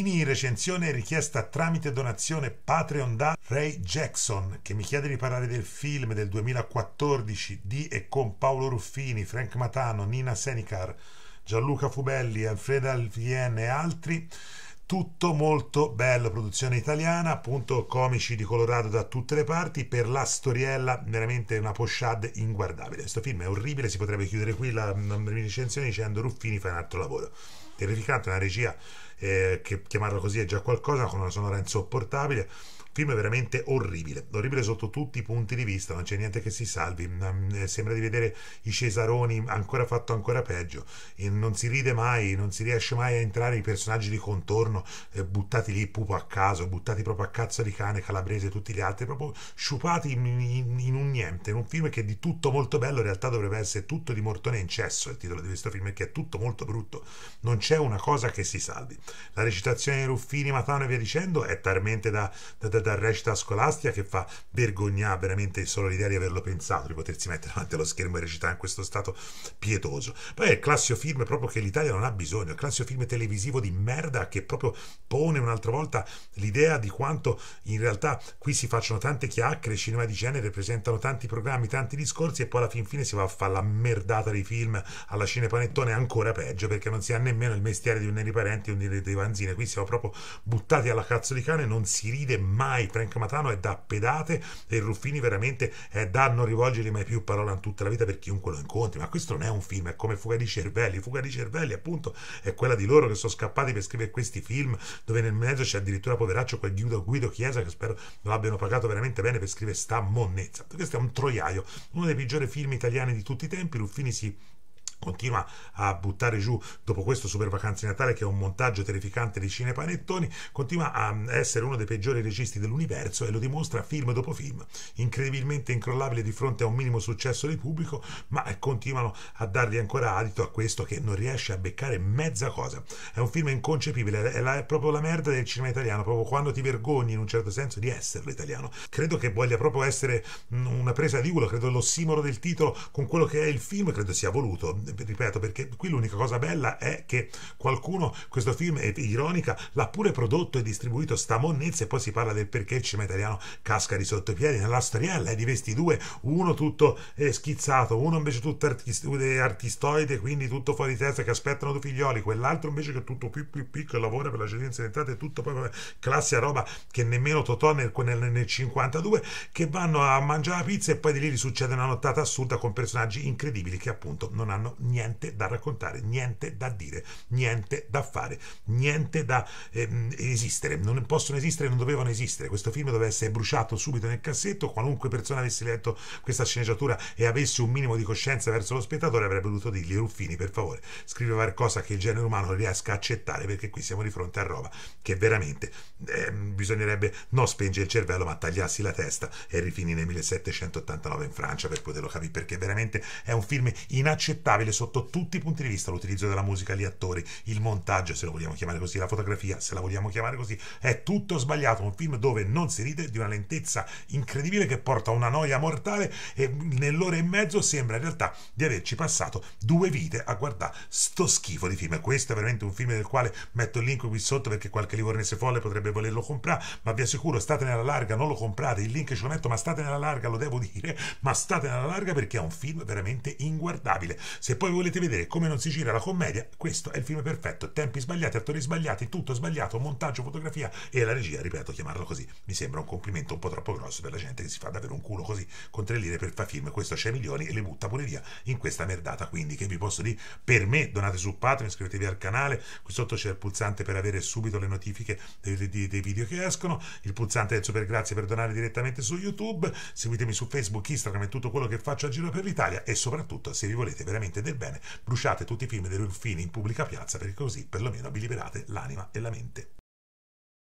Mini recensione richiesta tramite donazione Patreon da Ray Jackson che mi chiede di parlare del film del 2014 di e con Paolo Ruffini, Frank Matano, Nina Senicar, Gianluca Fubelli, Alfredo Alvien e altri tutto molto bello, produzione italiana, appunto comici di colorato da tutte le parti per la storiella veramente una pochade inguardabile. Questo film è orribile, si potrebbe chiudere qui la, la recensione dicendo Ruffini fa un altro lavoro. Terrificante, una regia eh, che chiamarla così è già qualcosa, con una sonora insopportabile, film è veramente orribile, orribile sotto tutti i punti di vista, non c'è niente che si salvi, mm, mm, eh, sembra di vedere i Cesaroni ancora fatto ancora peggio, non si ride mai, non si riesce mai a entrare i personaggi di contorno eh, buttati lì pupo a caso, buttati proprio a cazzo di cane, calabrese e tutti gli altri, proprio sciupati in, in, in, un niente, in un film che è di tutto molto bello, in realtà dovrebbe essere tutto di Mortone in cesso, il titolo di questo film, che è tutto molto brutto, non c'è una cosa che si salvi. La recitazione di Ruffini, Matano e via dicendo è talmente da, da, da da recita scolastica che fa vergognare veramente solo l'idea di averlo pensato, di potersi mettere davanti allo schermo e recitare in questo stato pietoso. Poi è il classico film proprio che l'Italia non ha bisogno, il classico film televisivo di merda che proprio pone un'altra volta l'idea di quanto in realtà qui si facciano tante chiacchiere, cinema di genere presentano tanti programmi, tanti discorsi e poi alla fin fine si va a fare la merdata dei film alla cinepanettone ancora peggio perché non si ha nemmeno il mestiere di un Neri Parenti o di un Neri di Vanzine, qui siamo proprio buttati alla cazzo di cane, non si ride mai mai. Frank Matano è da pedate e Ruffini veramente è da non rivolgergli mai più parola in tutta la vita per chiunque lo incontri. Ma questo non è un film, è come Fuga di Cervelli. Fuga di Cervelli, appunto, è quella di loro che sono scappati per scrivere questi film dove nel mezzo c'è addirittura poveraccio quel Guido, Guido Chiesa che spero lo abbiano pagato veramente bene per scrivere sta monnezza. Questo è un troiaio, uno dei peggiori film italiani di tutti i tempi. Ruffini si continua a buttare giù dopo questo Super Vacanze di Natale che è un montaggio terrificante di Cine Panettoni, continua a mm, essere uno dei peggiori registi dell'universo e lo dimostra film dopo film, incredibilmente incrollabile di fronte a un minimo successo di pubblico, ma continuano a dargli ancora adito a questo che non riesce a beccare mezza cosa. È un film inconcepibile, è, la, è proprio la merda del cinema italiano, proprio quando ti vergogni in un certo senso di esserlo italiano. Credo che voglia proprio essere mm, una presa di culo, credo lo simolo del titolo con quello che è il film, credo sia voluto ripeto, perché qui l'unica cosa bella è che qualcuno, questo film è ironica, l'ha pure prodotto e distribuito sta monnezza e poi si parla del perché il cinema italiano casca di sotto i piedi nella storiella è di questi due, uno tutto eh, schizzato, uno invece tutto artist- eh, artistoide, quindi tutto fuori di testa che aspettano due figlioli, quell'altro invece che è tutto più più più che lavora per la cittadinanza di entrate, tutto proprio classe a roba che nemmeno Totò nel, nel, nel 52 che vanno a mangiare la pizza e poi di lì succede una nottata assurda con personaggi incredibili che appunto non hanno niente da raccontare, niente da dire, niente da fare, niente da ehm, esistere. Non possono esistere, non dovevano esistere. Questo film doveva essere bruciato subito nel cassetto. Qualunque persona avesse letto questa sceneggiatura e avesse un minimo di coscienza verso lo spettatore avrebbe dovuto dirgli Ruffini, per favore, scrive qualcosa che il genere umano riesca a accettare perché qui siamo di fronte a roba che veramente eh, bisognerebbe non spengere il cervello ma tagliarsi la testa e rifinire nel 1789 in Francia per poterlo capire perché veramente è un film inaccettabile apprezzabile sotto tutti i punti di vista l'utilizzo della musica, gli attori, il montaggio, se lo vogliamo chiamare così, la fotografia, se la vogliamo chiamare così, è tutto sbagliato, un film dove non si ride di una lentezza incredibile che porta a una noia mortale e nell'ora e mezzo sembra in realtà di averci passato due vite a guardare sto schifo di film. Questo è veramente un film del quale metto il link qui sotto perché qualche livornese folle potrebbe volerlo comprare, ma vi assicuro state nella larga, non lo comprate, il link ce lo metto, ma state nella larga, lo devo dire, ma state nella larga perché è un film veramente inguardabile. Se se poi volete vedere come non si gira la commedia, questo è il film perfetto. Tempi sbagliati, attori sbagliati, tutto sbagliato, montaggio, fotografia e la regia, ripeto, chiamarlo così. Mi sembra un complimento un po' troppo grosso per la gente che si fa davvero un culo così con tre lire per fare film. Questo c'è milioni e le butta pure via in questa merdata. Quindi che vi posso dire? Per me donate su Patreon, iscrivetevi al canale. Qui sotto c'è il pulsante per avere subito le notifiche dei, dei, dei video che escono. Il pulsante del super grazie per donare direttamente su YouTube. Seguitemi su Facebook, Instagram e tutto quello che faccio a giro per l'Italia. E soprattutto se vi volete veramente del bene, bruciate tutti i film dei Ruffini in pubblica piazza perché così perlomeno vi liberate l'anima e la mente.